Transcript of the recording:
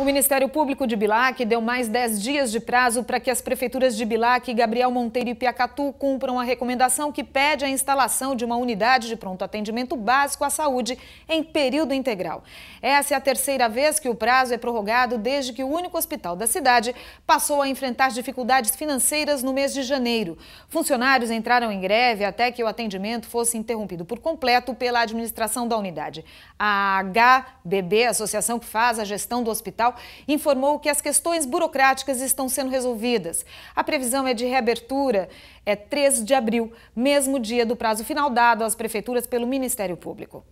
O Ministério Público de Bilac deu mais 10 dias de prazo para que as prefeituras de Bilac, Gabriel Monteiro e Piacatu cumpram a recomendação que pede a instalação de uma unidade de pronto atendimento básico à saúde em período integral. Essa é a terceira vez que o prazo é prorrogado desde que o único hospital da cidade passou a enfrentar dificuldades financeiras no mês de janeiro. Funcionários entraram em greve até que o atendimento fosse interrompido por completo pela administração da unidade. A HBB, a associação que faz a gestão do hospital, Federal informou que as questões burocráticas estão sendo resolvidas. A previsão é de reabertura é 3 de abril, mesmo dia do prazo final dado às prefeituras pelo Ministério Público.